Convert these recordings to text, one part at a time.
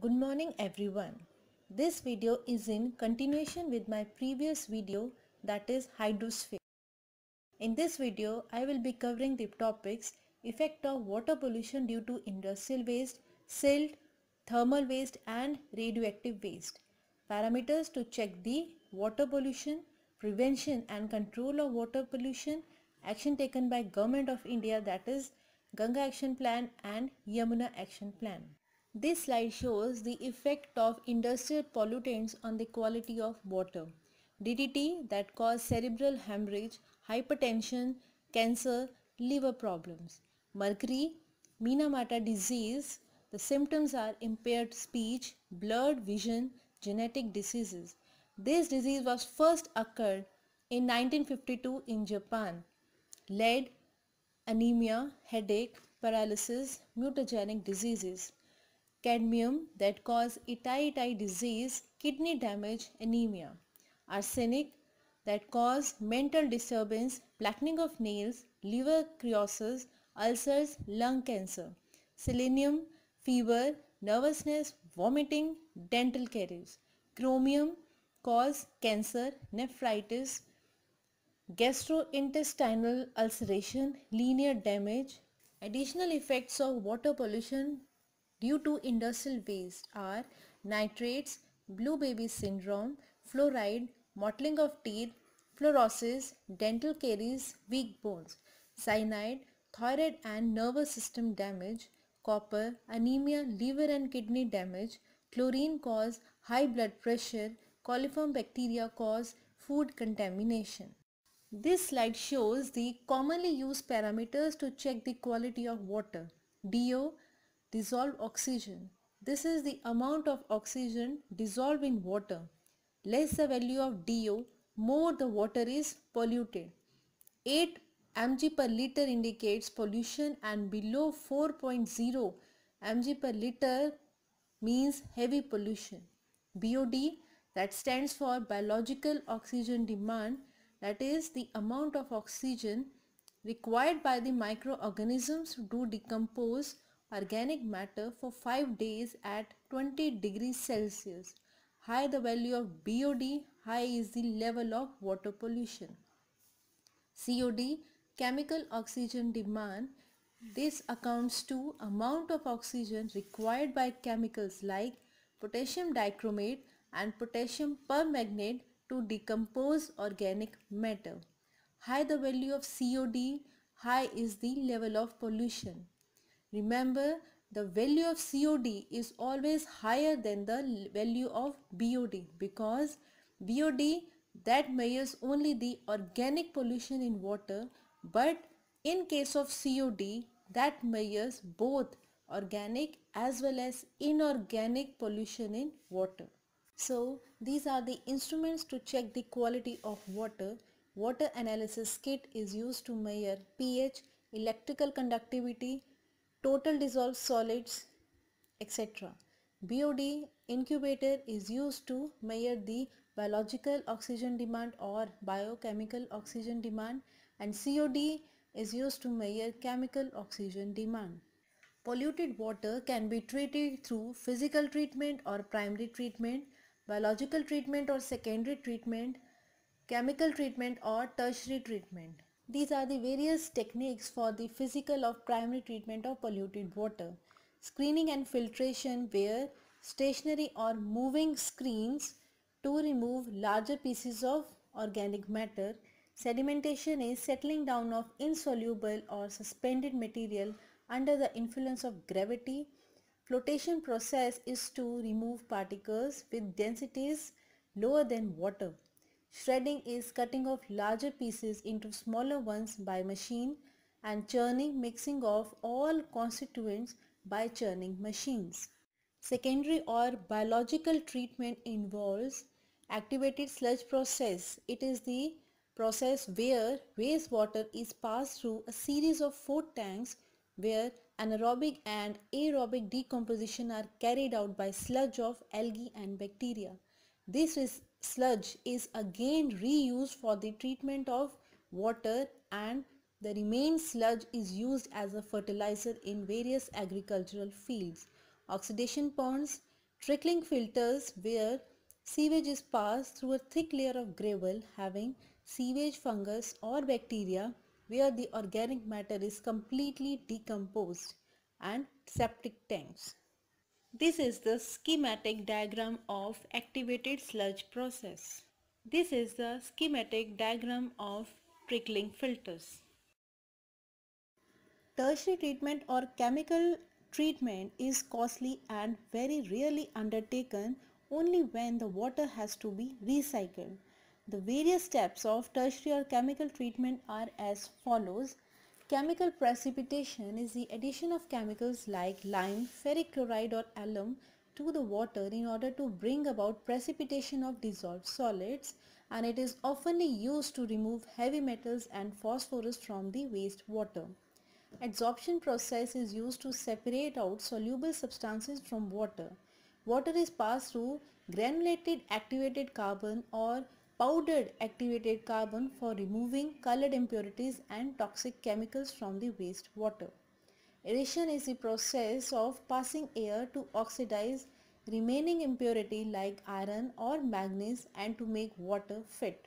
Good morning everyone. This video is in continuation with my previous video that is hydrosphere. In this video, I will be covering the topics effect of water pollution due to industrial waste, silt, thermal waste and radioactive waste, parameters to check the water pollution, prevention and control of water pollution, action taken by Government of India that is Ganga Action Plan and Yamuna Action Plan. This slide shows the effect of industrial pollutants on the quality of water. DDT that cause cerebral hemorrhage, hypertension, cancer, liver problems. Mercury, Minamata disease, the symptoms are impaired speech, blurred vision, genetic diseases. This disease was first occurred in 1952 in Japan. Lead, anemia, headache, paralysis, mutagenic diseases cadmium that cause iti iti disease, kidney damage, anemia, arsenic that cause mental disturbance, blackening of nails, liver creases, ulcers, lung cancer, selenium, fever, nervousness, vomiting, dental caries, chromium cause cancer, nephritis, gastrointestinal ulceration, linear damage, additional effects of water pollution due to industrial waste are nitrates, blue baby syndrome, fluoride, mottling of teeth, fluorosis, dental caries, weak bones, cyanide, thyroid and nervous system damage, copper, anemia, liver and kidney damage, chlorine cause high blood pressure, coliform bacteria cause food contamination. This slide shows the commonly used parameters to check the quality of water. DO, dissolve oxygen. This is the amount of oxygen dissolved in water. Less the value of DO, more the water is polluted. 8 mg per liter indicates pollution and below 4.0 mg per liter means heavy pollution. BOD that stands for biological oxygen demand that is the amount of oxygen required by the microorganisms to decompose organic matter for 5 days at 20 degrees Celsius. High the value of BOD, high is the level of water pollution. COD, chemical oxygen demand. This accounts to amount of oxygen required by chemicals like potassium dichromate and potassium permanganate to decompose organic matter. High the value of COD, high is the level of pollution. Remember the value of COD is always higher than the value of BOD because BOD that measures only the organic pollution in water but in case of COD that measures both organic as well as inorganic pollution in water. So these are the instruments to check the quality of water. Water analysis kit is used to measure pH, electrical conductivity, total dissolved solids, etc. BOD incubator is used to measure the biological oxygen demand or biochemical oxygen demand and COD is used to measure chemical oxygen demand. Polluted water can be treated through physical treatment or primary treatment, biological treatment or secondary treatment, chemical treatment or tertiary treatment. These are the various techniques for the physical of primary treatment of polluted water. Screening and filtration where stationary or moving screens to remove larger pieces of organic matter. Sedimentation is settling down of insoluble or suspended material under the influence of gravity. Flotation process is to remove particles with densities lower than water. Shredding is cutting off larger pieces into smaller ones by machine and churning mixing of all constituents by churning machines. Secondary or biological treatment involves activated sludge process. It is the process where wastewater is passed through a series of four tanks where anaerobic and aerobic decomposition are carried out by sludge of algae and bacteria. This is sludge is again reused for the treatment of water and the remain sludge is used as a fertilizer in various agricultural fields. Oxidation ponds, trickling filters where sewage is passed through a thick layer of gravel having sewage fungus or bacteria where the organic matter is completely decomposed and septic tanks. This is the schematic diagram of activated sludge process. This is the schematic diagram of trickling filters. Tertiary treatment or chemical treatment is costly and very rarely undertaken only when the water has to be recycled. The various steps of tertiary or chemical treatment are as follows. Chemical precipitation is the addition of chemicals like lime, ferric chloride or alum to the water in order to bring about precipitation of dissolved solids and it is often used to remove heavy metals and phosphorus from the waste water. Adsorption process is used to separate out soluble substances from water. Water is passed through granulated activated carbon or powdered activated carbon for removing colored impurities and toxic chemicals from the waste water. Aeration is the process of passing air to oxidize remaining impurity like iron or manganese and to make water fit.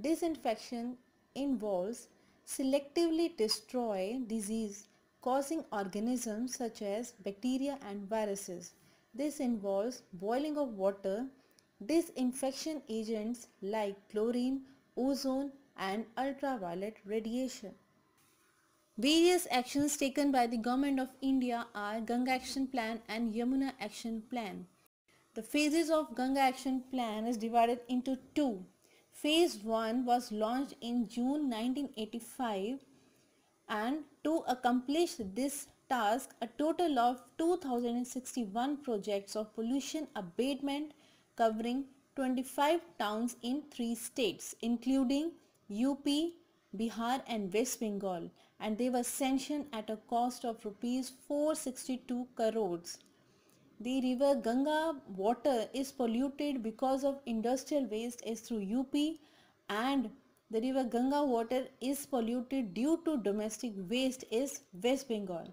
Disinfection involves selectively destroy disease causing organisms such as bacteria and viruses. This involves boiling of water disinfection agents like chlorine, ozone and ultraviolet radiation. Various actions taken by the Government of India are Ganga Action Plan and Yamuna Action Plan. The phases of Ganga Action Plan is divided into two. Phase 1 was launched in June 1985 and to accomplish this task, a total of 2061 projects of pollution abatement covering 25 towns in three states including UP, Bihar and West Bengal and they were sanctioned at a cost of rupees 462 crores. The river Ganga water is polluted because of industrial waste is through UP and the river Ganga water is polluted due to domestic waste is West Bengal.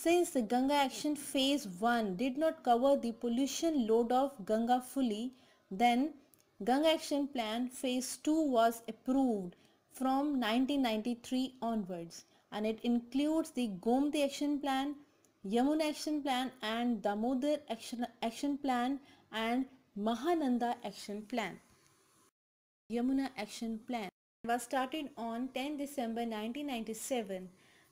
Since the Ganga Action Phase 1 did not cover the pollution load of Ganga fully, then Ganga Action Plan Phase 2 was approved from 1993 onwards and it includes the Gomti Action Plan, Yamuna Action Plan and Damodar Action, Action Plan and Mahananda Action Plan. Yamuna Action Plan was started on 10 December 1997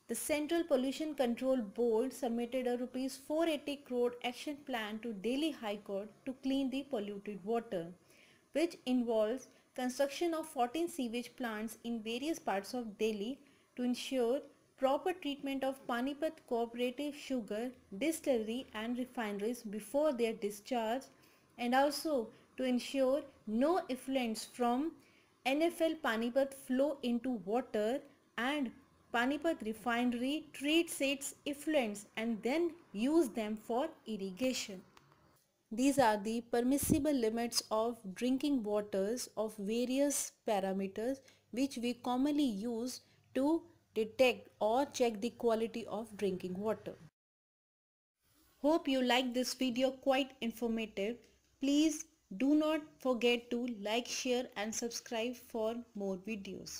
the Central Pollution Control Board submitted a rupees 480 crore action plan to Delhi High Court to clean the polluted water, which involves construction of 14 sewage plants in various parts of Delhi to ensure proper treatment of Panipat Cooperative Sugar Distillery and refineries before their discharge and also to ensure no effluents from NFL Panipat flow into water and Panipat refinery treats its effluents and then use them for irrigation. These are the permissible limits of drinking waters of various parameters which we commonly use to detect or check the quality of drinking water. Hope you like this video quite informative. Please do not forget to like, share and subscribe for more videos.